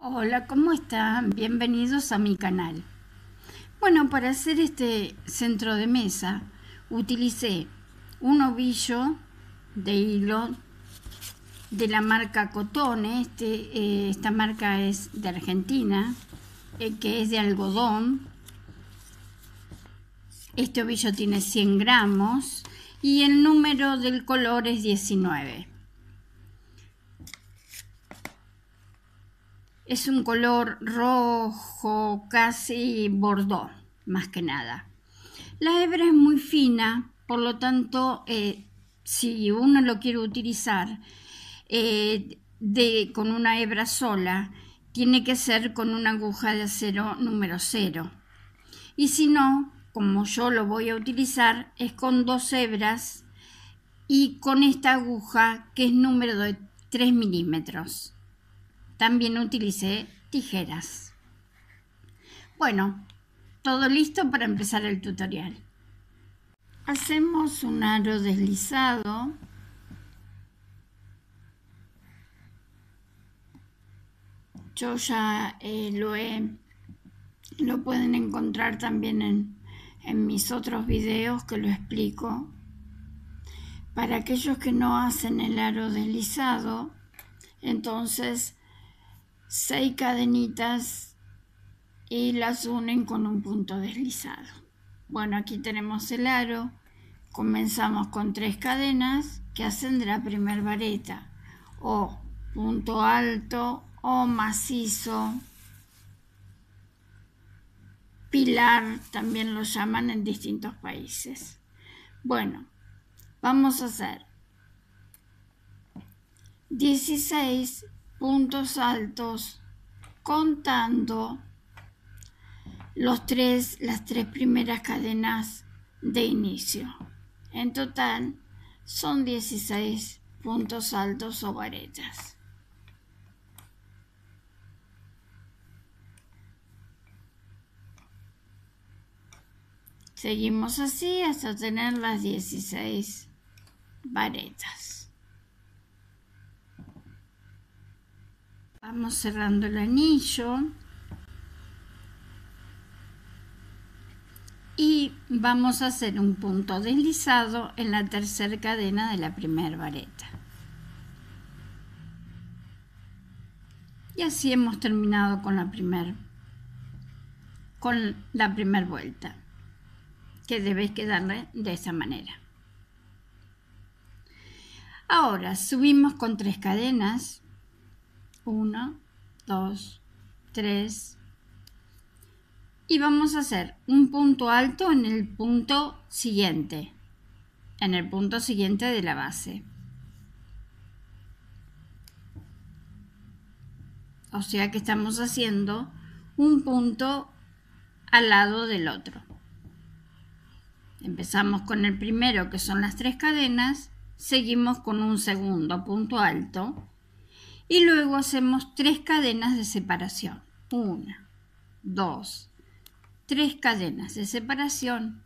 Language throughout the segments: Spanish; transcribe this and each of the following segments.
Hola, ¿cómo están? Bienvenidos a mi canal. Bueno, para hacer este centro de mesa utilicé un ovillo de hilo de la marca Cotone, este, eh, esta marca es de Argentina, eh, que es de algodón. Este ovillo tiene 100 gramos y el número del color es 19. Es un color rojo, casi bordó, más que nada. La hebra es muy fina, por lo tanto, eh, si uno lo quiere utilizar eh, de, con una hebra sola, tiene que ser con una aguja de acero número 0. Y si no, como yo lo voy a utilizar, es con dos hebras y con esta aguja que es número de 3 milímetros. También utilicé tijeras. Bueno, todo listo para empezar el tutorial. Hacemos un aro deslizado yo ya eh, lo he lo pueden encontrar también en, en, mis otros videos que lo explico para aquellos que no hacen el aro deslizado entonces seis cadenitas y las unen con un punto deslizado. Bueno, aquí tenemos el aro. Comenzamos con tres cadenas que hacen de la primer vareta o punto alto o macizo. Pilar también lo llaman en distintos países. Bueno, vamos a hacer 16 puntos altos contando los tres, las tres primeras cadenas de inicio. En total son 16 puntos altos o varetas. Seguimos así hasta tener las 16 varetas. Vamos cerrando el anillo. Y vamos a hacer un punto deslizado en la tercera cadena de la primera vareta. Y así hemos terminado con la primera con la primera vuelta, que debes quedarle de esa manera. Ahora subimos con tres cadenas 1, 2, 3. Y vamos a hacer un punto alto en el punto siguiente, en el punto siguiente de la base. O sea que estamos haciendo un punto al lado del otro. Empezamos con el primero que son las tres cadenas, seguimos con un segundo punto alto y luego hacemos tres cadenas de separación. Una, dos, tres cadenas de separación,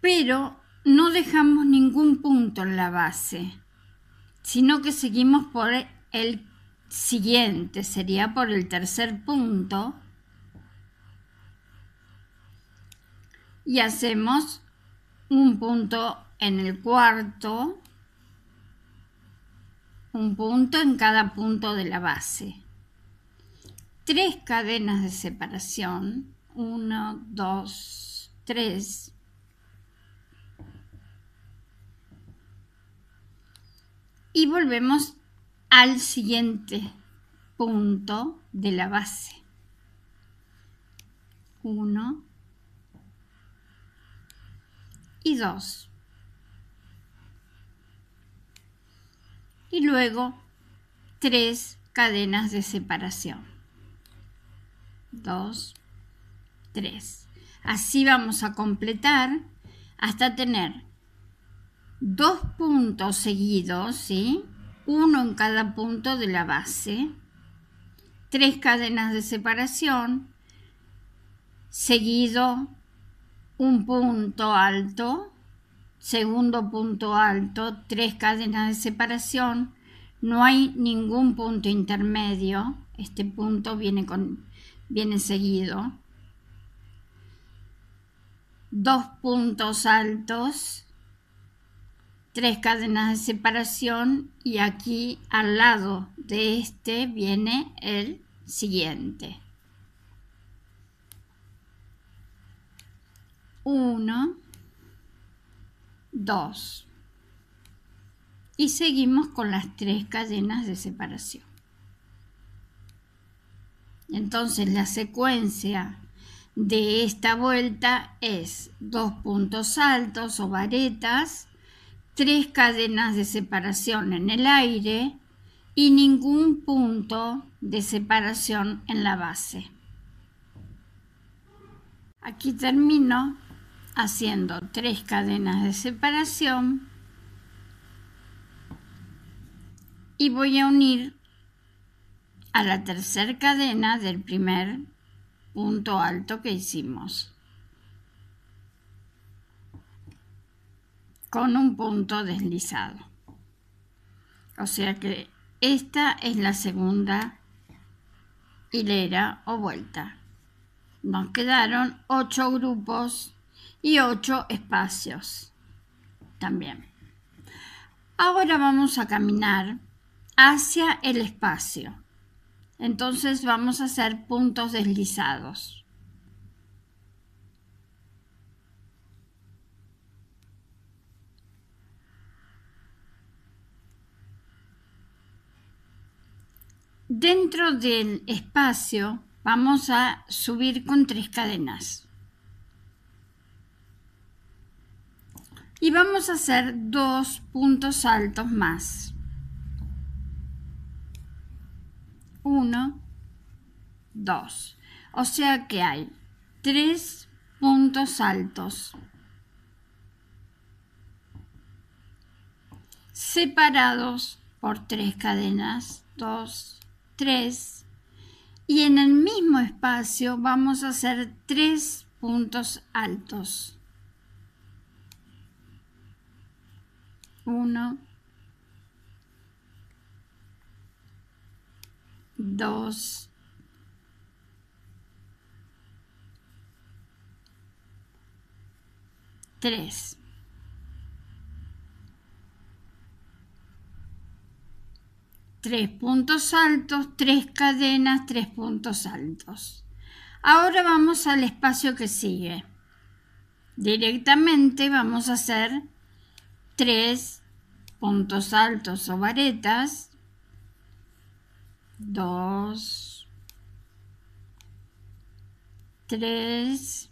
pero no dejamos ningún punto en la base, sino que seguimos por el siguiente, sería por el tercer punto. Y hacemos un punto en el cuarto un punto en cada punto de la base. Tres cadenas de separación, uno dos tres Y volvemos al siguiente punto de la base. uno y dos y luego tres cadenas de separación. dos tres Así vamos a completar hasta tener dos puntos seguidos, ¿sí? uno en cada punto de la base, tres cadenas de separación, seguido un punto alto Segundo punto alto, tres cadenas de separación. No hay ningún punto intermedio. Este punto viene, con, viene seguido. Dos puntos altos, tres cadenas de separación y aquí al lado de este viene el siguiente. 1 2. Y seguimos con las tres cadenas de separación. Entonces la secuencia de esta vuelta es dos puntos altos o varetas, tres cadenas de separación en el aire y ningún punto de separación en la base. Aquí termino haciendo tres cadenas de separación y voy a unir a la tercera cadena del primer punto alto que hicimos con un punto deslizado o sea que esta es la segunda hilera o vuelta nos quedaron ocho grupos y 8 espacios también. Ahora vamos a caminar hacia el espacio. Entonces vamos a hacer puntos deslizados. Dentro del espacio vamos a subir con tres cadenas. y vamos a hacer dos puntos altos más. Uno, dos. O sea que hay tres puntos altos separados por tres cadenas, dos, tres, y en el mismo espacio vamos a hacer tres puntos altos. 1, 2, 3. Tres puntos altos, tres cadenas, tres puntos altos. Ahora vamos al espacio que sigue. Directamente vamos a hacer 3 puntos altos o varetas, 2, 3,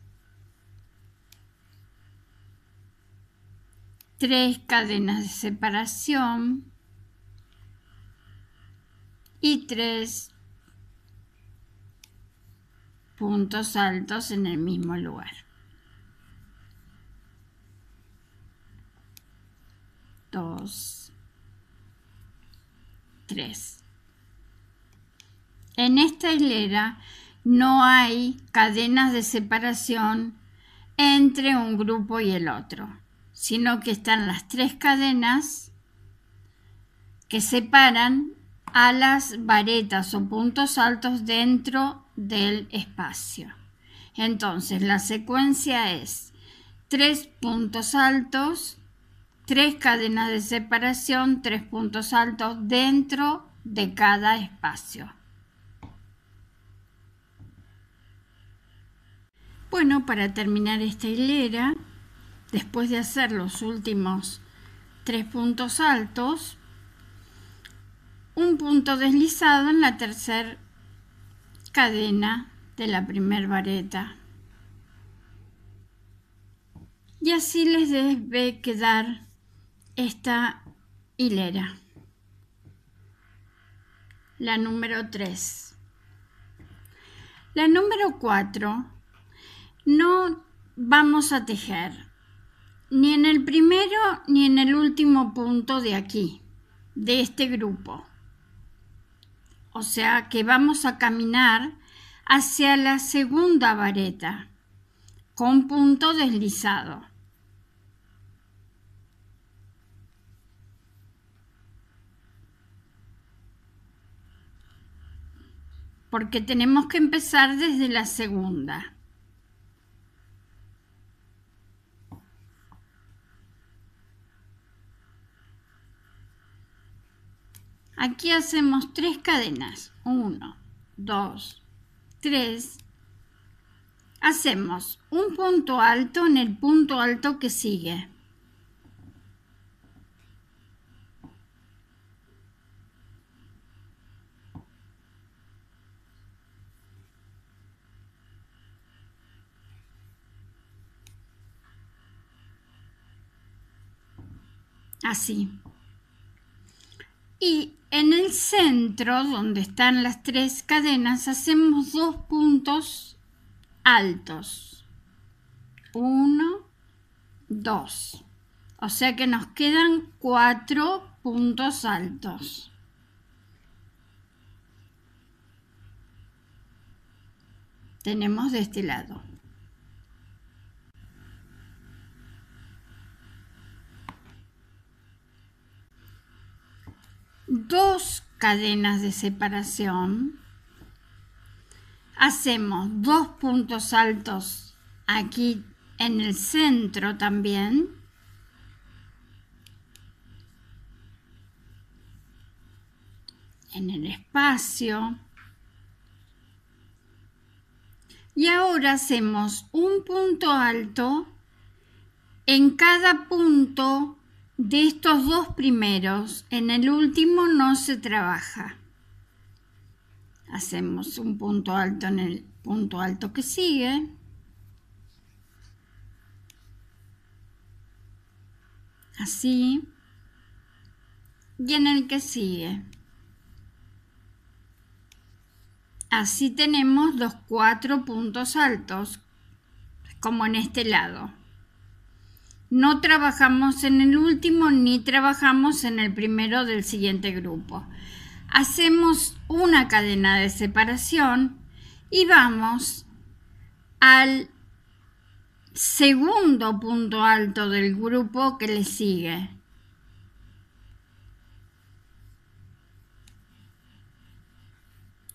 3 cadenas de separación y 3 puntos altos en el mismo lugar. 2 3 En esta hilera no hay cadenas de separación entre un grupo y el otro, sino que están las tres cadenas que separan a las varetas o puntos altos dentro del espacio. Entonces, la secuencia es tres puntos altos, tres cadenas de separación, tres puntos altos dentro de cada espacio. Bueno, para terminar esta hilera, después de hacer los últimos tres puntos altos, un punto deslizado en la tercera cadena de la primer vareta. Y así les debe quedar esta hilera. La número 3. La número 4 no vamos a tejer ni en el primero ni en el último punto de aquí, de este grupo. O sea que vamos a caminar hacia la segunda vareta con punto deslizado. porque tenemos que empezar desde la segunda. Aquí hacemos tres cadenas. Uno, dos, tres. Hacemos un punto alto en el punto alto que sigue. así. Y en el centro, donde están las tres cadenas, hacemos dos puntos altos. Uno, dos. O sea que nos quedan cuatro puntos altos. Tenemos de este lado. dos cadenas de separación, hacemos dos puntos altos aquí en el centro también, en el espacio, y ahora hacemos un punto alto en cada punto de estos dos primeros, en el último no se trabaja. Hacemos un punto alto en el punto alto que sigue. Así. Y en el que sigue. Así tenemos los cuatro puntos altos, como en este lado. No trabajamos en el último ni trabajamos en el primero del siguiente grupo. Hacemos una cadena de separación y vamos al segundo punto alto del grupo que le sigue.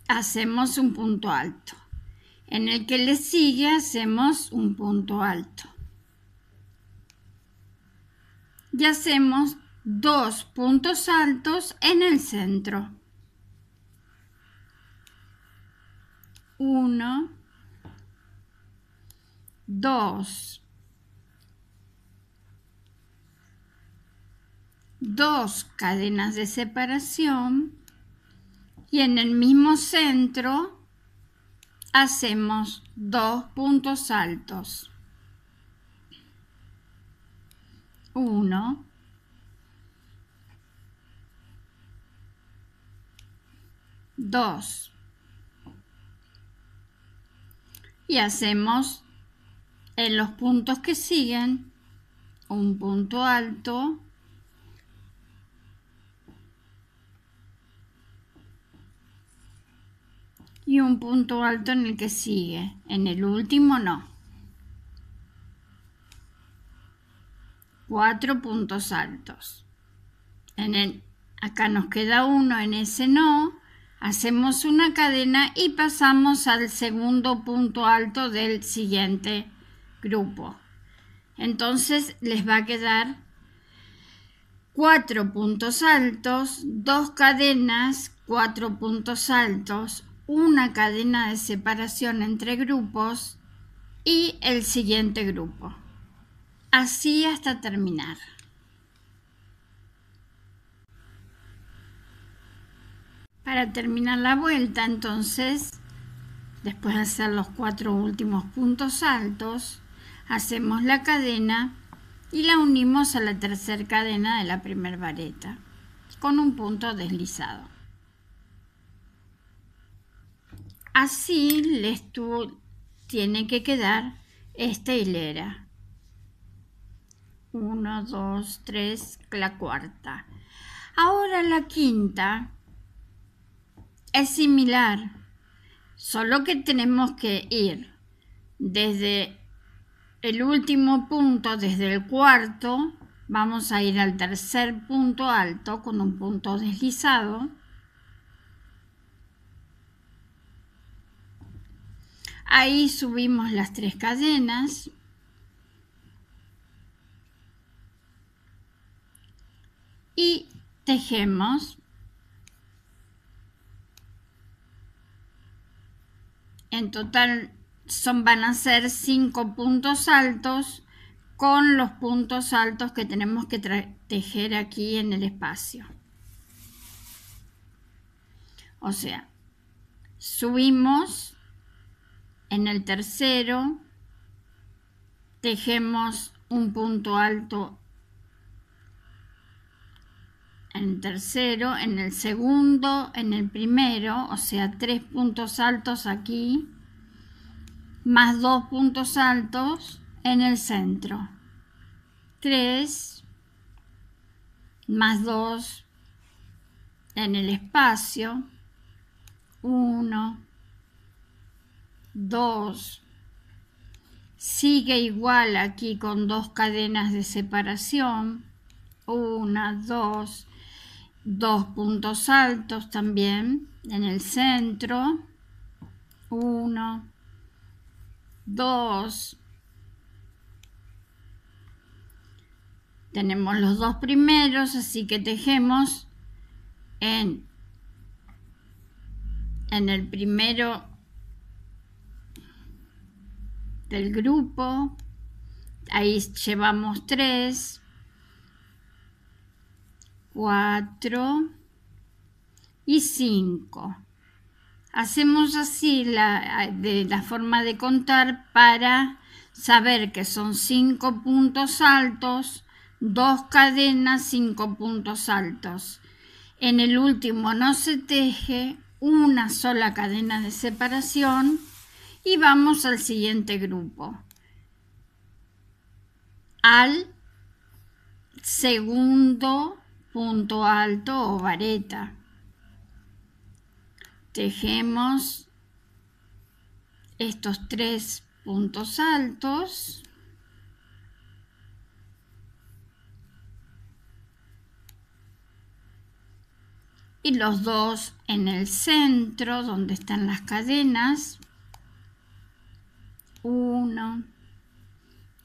Hacemos un punto alto. En el que le sigue hacemos un punto alto y hacemos dos puntos altos en el centro. Uno, dos, dos cadenas de separación y en el mismo centro hacemos dos puntos altos. 1, 2. Y hacemos en los puntos que siguen un punto alto, y un punto alto en el que sigue. En el último no. cuatro puntos altos. En acá nos queda uno, en ese no. Hacemos una cadena y pasamos al segundo punto alto del siguiente grupo. Entonces les va a quedar cuatro puntos altos, dos cadenas, cuatro puntos altos, una cadena de separación entre grupos y el siguiente grupo así hasta terminar. Para terminar la vuelta, entonces, después de hacer los cuatro últimos puntos altos, hacemos la cadena y la unimos a la tercera cadena de la primer vareta con un punto deslizado. Así les tiene que quedar esta hilera 1, 2, 3, la cuarta. Ahora la quinta es similar, solo que tenemos que ir desde el último punto, desde el cuarto, vamos a ir al tercer punto alto con un punto deslizado. Ahí subimos las tres cadenas. y tejemos en total son, van a ser cinco puntos altos con los puntos altos que tenemos que tejer aquí en el espacio. O sea, subimos en el tercero, tejemos un punto alto en tercero, en el segundo, en el primero, o sea, tres puntos altos aquí, más dos puntos altos en el centro. tres más dos en el espacio. uno dos Sigue igual aquí con dos cadenas de separación. una dos dos puntos altos también en el centro, uno, dos, tenemos los dos primeros, así que tejemos en, en el primero del grupo, ahí llevamos tres, 4 y 5. Hacemos así la, de la forma de contar para saber que son 5 puntos altos, 2 cadenas, 5 puntos altos. En el último no se teje una sola cadena de separación y vamos al siguiente grupo. Al segundo punto alto o vareta. Tejemos estos tres puntos altos. Y los dos en el centro donde están las cadenas. Uno,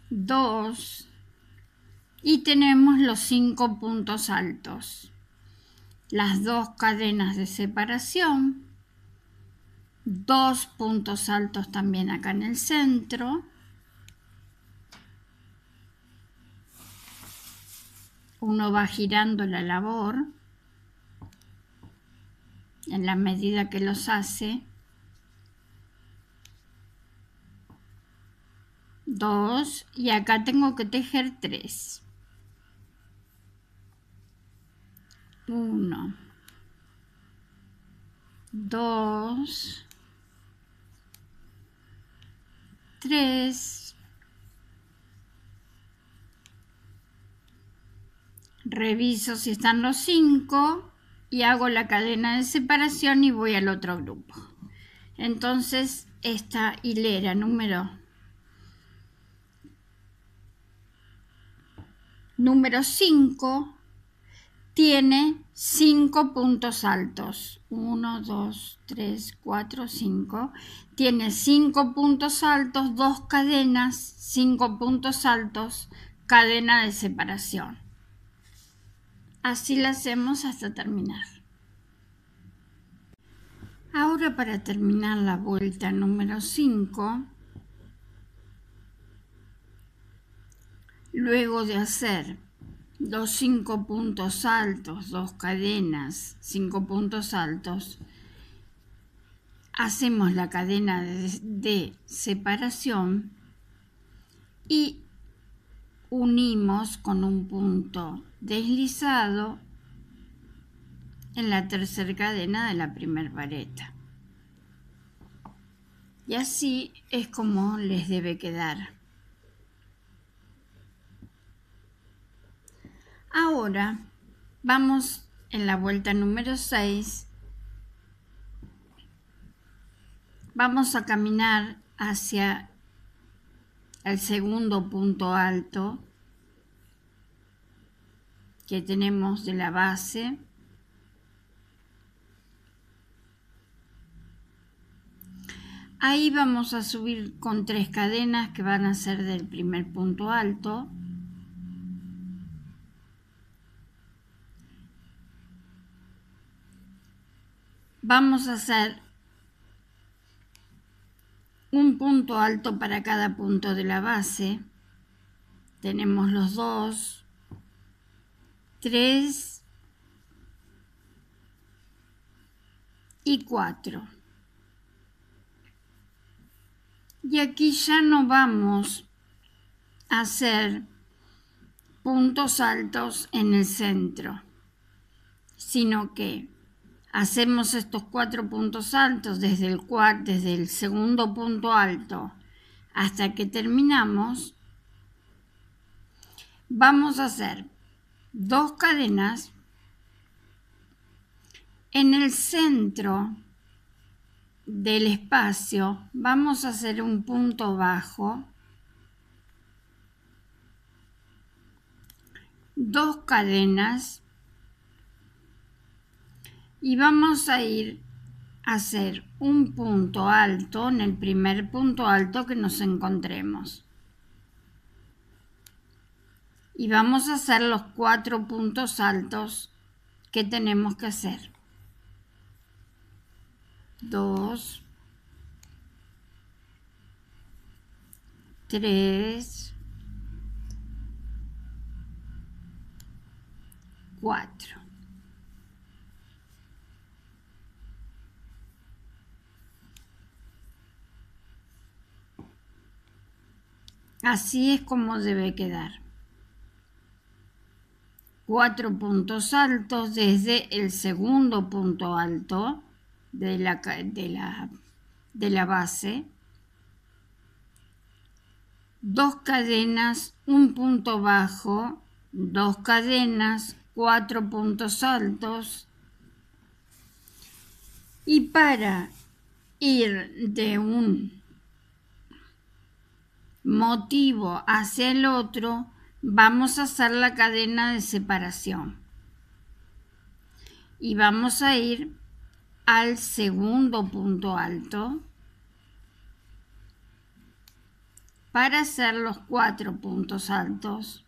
dos, y tenemos los cinco puntos altos, las dos cadenas de separación, dos puntos altos también acá en el centro, uno va girando la labor en la medida que los hace, dos y acá tengo que tejer tres. 1, 2, 3, reviso si están los 5 y hago la cadena de separación y voy al otro grupo. Entonces, esta hilera número número 5 tiene 5 puntos altos. 1, 2, 3, 4, 5. Tiene 5 puntos altos, 2 cadenas, 5 puntos altos, cadena de separación. Así la hacemos hasta terminar. Ahora para terminar la vuelta número 5, luego de hacer dos cinco puntos altos, dos cadenas, cinco puntos altos, hacemos la cadena de, separación y unimos con un punto deslizado en la tercera cadena de la primer vareta. Y así es como les debe quedar. Ahora vamos en la vuelta número 6. Vamos a caminar hacia el segundo punto alto que tenemos de la base. Ahí vamos a subir con tres cadenas que van a ser del primer punto alto. vamos a hacer un punto alto para cada punto de la base. Tenemos los dos, tres y cuatro. Y aquí ya no vamos a hacer puntos altos en el centro, sino que hacemos estos cuatro puntos altos desde el, desde el segundo punto alto hasta que terminamos, vamos a hacer dos cadenas en el centro del espacio vamos a hacer un punto bajo dos cadenas y vamos a ir a hacer un punto alto en el primer punto alto que nos encontremos y vamos a hacer los cuatro puntos altos que tenemos que hacer Dos, tres, cuatro. Así es como debe quedar. Cuatro puntos altos desde el segundo punto alto de la, de la, de la base. Dos cadenas, un punto bajo, dos cadenas, cuatro puntos altos. Y para ir de un motivo hacia el otro, vamos a hacer la cadena de separación. Y vamos a ir al segundo punto alto para hacer los cuatro puntos altos.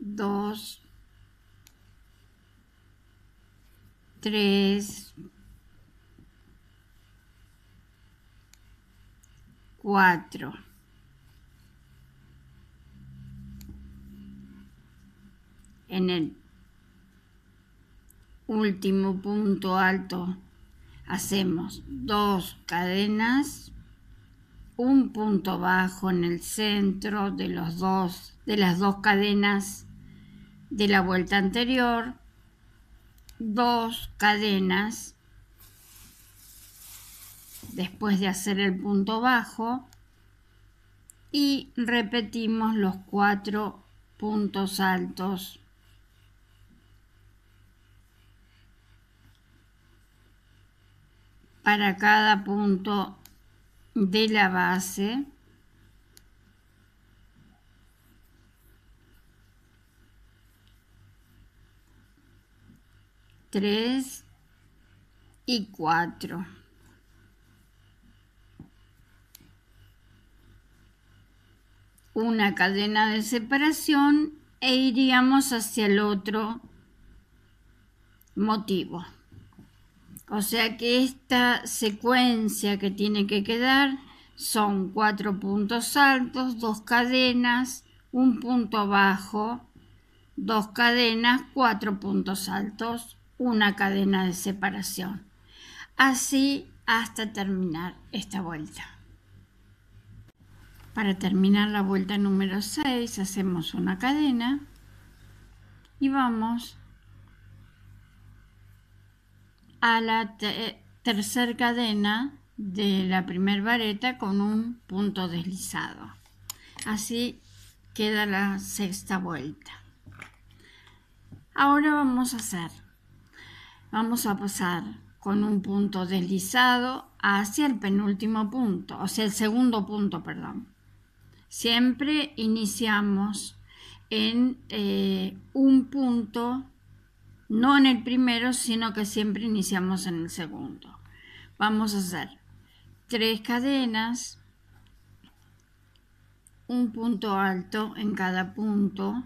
Dos, tres, 4 En el último punto alto hacemos dos cadenas, un punto bajo en el centro de los dos de las dos cadenas de la vuelta anterior, dos cadenas después de hacer el punto bajo y repetimos los cuatro puntos altos para cada punto de la base tres y cuatro una cadena de separación e iríamos hacia el otro motivo. O sea que esta secuencia que tiene que quedar son cuatro puntos altos, dos cadenas, un punto bajo, dos cadenas, cuatro puntos altos, una cadena de separación. Así hasta terminar esta vuelta. Para terminar la vuelta número 6 hacemos una cadena y vamos a la tercera cadena de la primer vareta con un punto deslizado. Así queda la sexta vuelta. Ahora vamos a hacer, vamos a pasar con un punto deslizado hacia el penúltimo punto, o sea, el segundo punto, perdón Siempre iniciamos en eh, un punto, no en el primero, sino que siempre iniciamos en el segundo. Vamos a hacer tres cadenas, un punto alto en cada punto,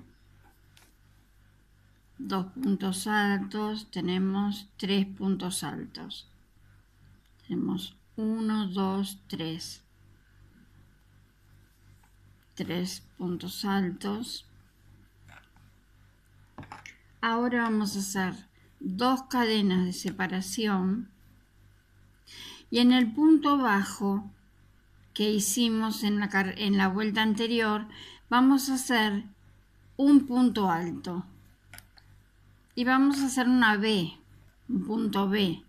dos puntos altos, tenemos tres puntos altos. Tenemos uno, dos, tres tres puntos altos. Ahora vamos a hacer dos cadenas de separación y en el punto bajo que hicimos en la, en la vuelta anterior vamos a hacer un punto alto y vamos a hacer una B, un punto B,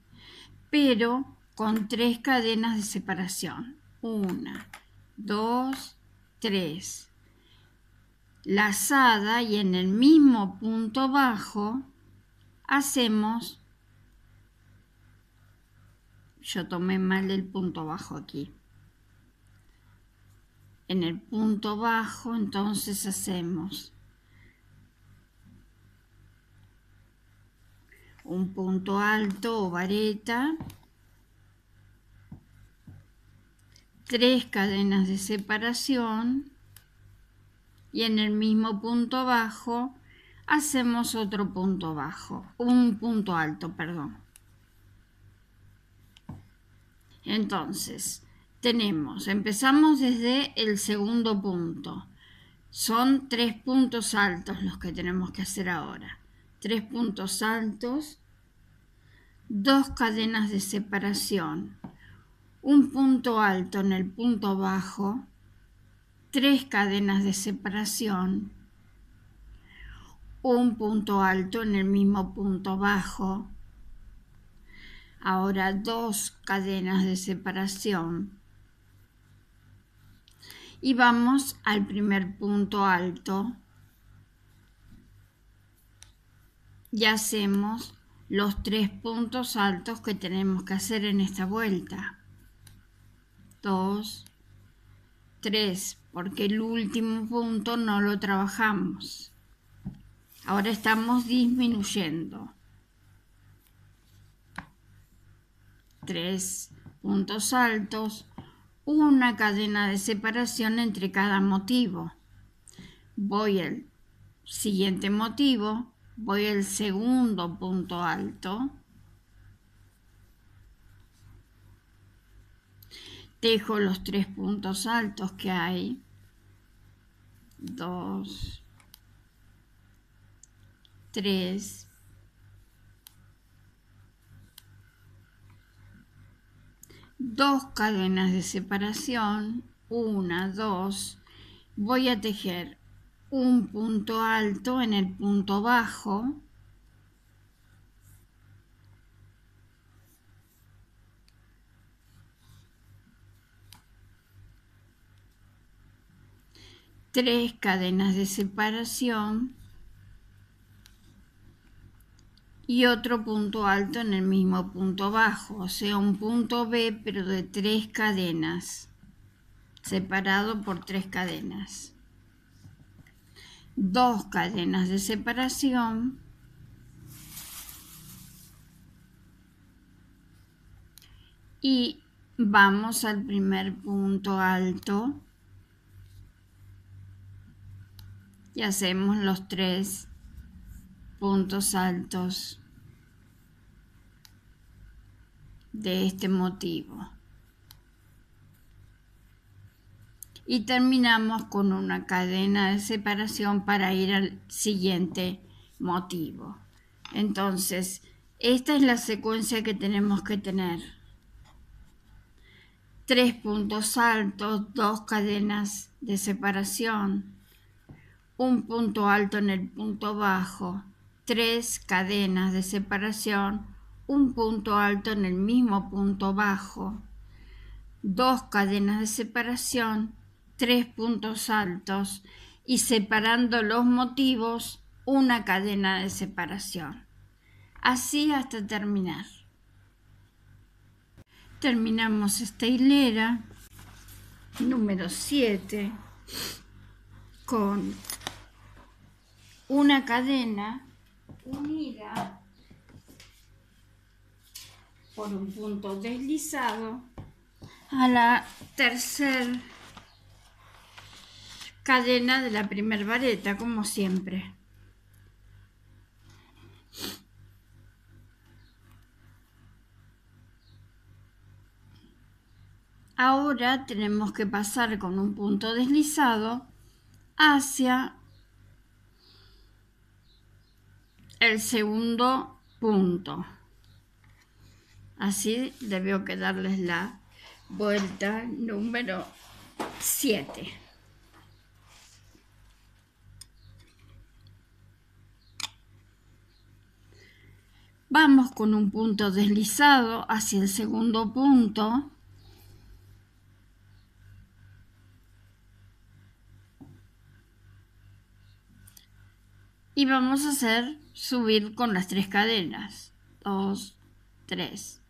pero con tres cadenas de separación. Una, dos, 3. Lazada y en el mismo punto bajo hacemos, yo tomé mal el punto bajo aquí, en el punto bajo entonces hacemos un punto alto o vareta tres cadenas de separación y en el mismo punto bajo hacemos otro punto bajo, un punto alto, perdón. Entonces, tenemos, empezamos desde el segundo punto. Son tres puntos altos los que tenemos que hacer ahora. Tres puntos altos, dos cadenas de separación, un punto alto en el punto bajo, tres cadenas de separación, un punto alto en el mismo punto bajo, ahora dos cadenas de separación. Y vamos al primer punto alto y hacemos los tres puntos altos que tenemos que hacer en esta vuelta. 2, 3, porque el último punto no lo trabajamos. Ahora estamos disminuyendo. tres puntos altos, una cadena de separación entre cada motivo. Voy al siguiente motivo, voy al segundo punto alto, tejo los tres puntos altos que hay. Dos. Tres. Dos cadenas de separación. Una, dos. Voy a tejer un punto alto en el punto bajo tres cadenas de separación y otro punto alto en el mismo punto bajo, o sea, un punto B pero de tres cadenas, separado por tres cadenas. Dos cadenas de separación. Y vamos al primer punto alto y hacemos los tres puntos altos de este motivo y terminamos con una cadena de separación para ir al siguiente motivo entonces esta es la secuencia que tenemos que tener tres puntos altos dos cadenas de separación un punto alto en el punto bajo, tres cadenas de separación, un punto alto en el mismo punto bajo, dos cadenas de separación, tres puntos altos y separando los motivos, una cadena de separación. Así hasta terminar. Terminamos esta hilera número 7 con una cadena unida por un punto deslizado a la tercera cadena de la primer vareta, como siempre. Ahora tenemos que pasar con un punto deslizado hacia el segundo punto. Así debió quedarles la vuelta número 7. Vamos con un punto deslizado hacia el segundo punto Y vamos a hacer subir con las tres cadenas. Dos, tres.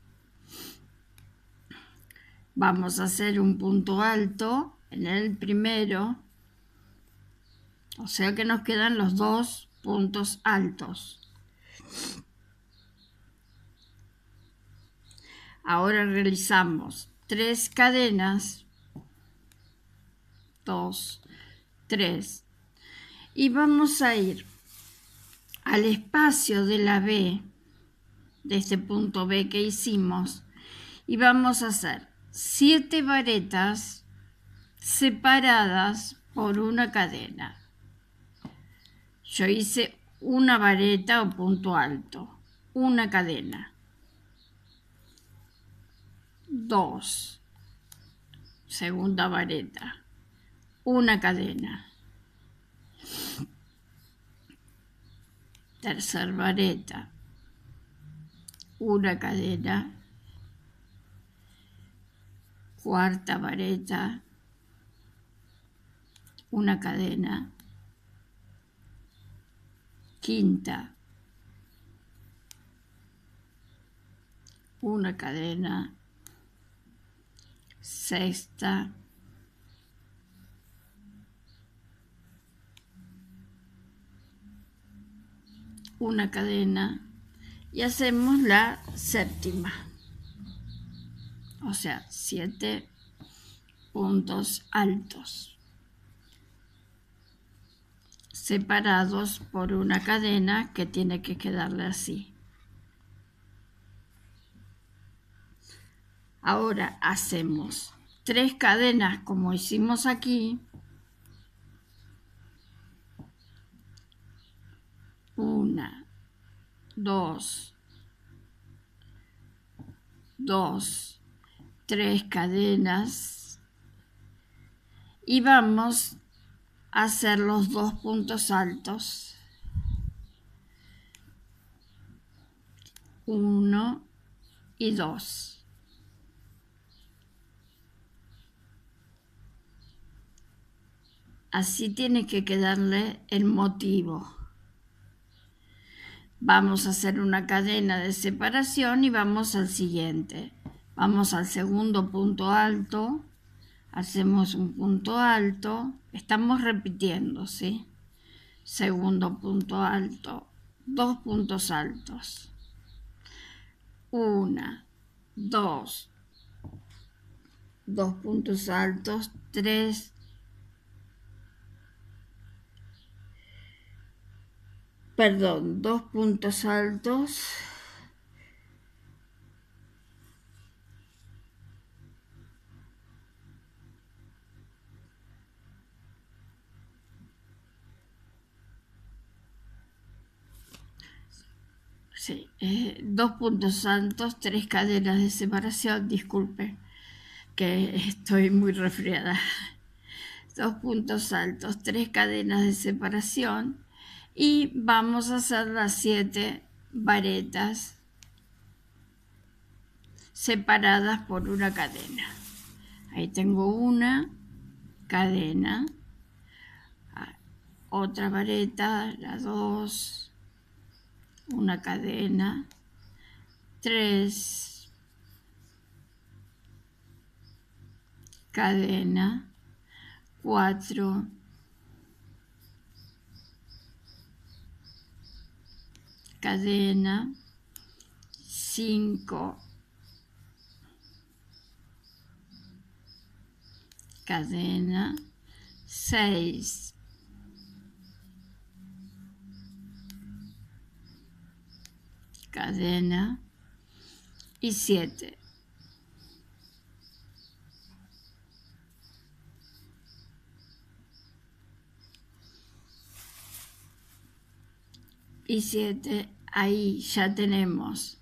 Vamos a hacer un punto alto en el primero. O sea que nos quedan los dos puntos altos. Ahora realizamos tres cadenas. Dos, tres. Y vamos a ir al espacio de la B, de este punto B que hicimos, y vamos a hacer siete varetas separadas por una cadena. Yo hice una vareta o punto alto, una cadena. Dos, segunda vareta, una cadena tercer vareta, una cadena, cuarta vareta, una cadena, quinta, una cadena, sexta, una cadena y hacemos la séptima. O sea, siete puntos altos separados por una cadena que tiene que quedarle así. Ahora hacemos tres cadenas como hicimos aquí Una, dos, dos, tres cadenas. Y vamos a hacer los dos puntos altos. Uno y dos. Así tiene que quedarle el motivo. Vamos a hacer una cadena de separación y vamos al siguiente. Vamos al segundo punto alto, hacemos un punto alto, estamos repitiendo, ¿sí? Segundo punto alto, dos puntos altos. Una, dos, dos puntos altos, tres, perdón, dos puntos altos. Sí, eh, dos puntos altos, tres cadenas de separación, Disculpe, que estoy muy resfriada. Dos puntos altos, tres cadenas de separación, y vamos a hacer las siete varetas separadas por una cadena. Ahí tengo una cadena, ah, otra vareta, la dos, una cadena, tres, cadena, cuatro, cadena 5 cadena 6 cadena y 7 y siete ahí ya tenemos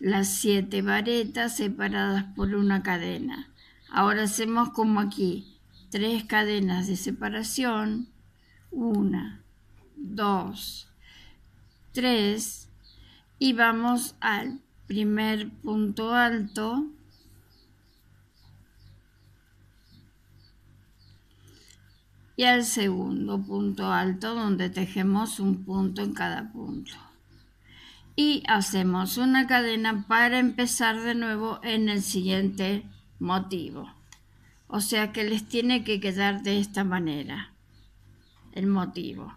las siete varetas separadas por una cadena. Ahora hacemos como aquí, tres cadenas de separación, una, dos, tres, y vamos al primer punto alto y al segundo punto alto donde tejemos un punto en cada punto. Y hacemos una cadena para empezar de nuevo en el siguiente motivo. O sea que les tiene que quedar de esta manera el motivo.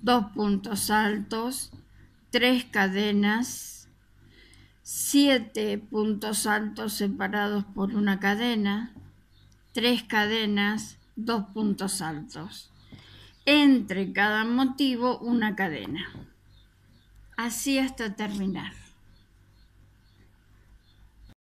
Dos puntos altos, tres cadenas, siete puntos altos separados por una cadena, tres cadenas, dos puntos altos. Entre cada motivo una cadena. Así hasta terminar.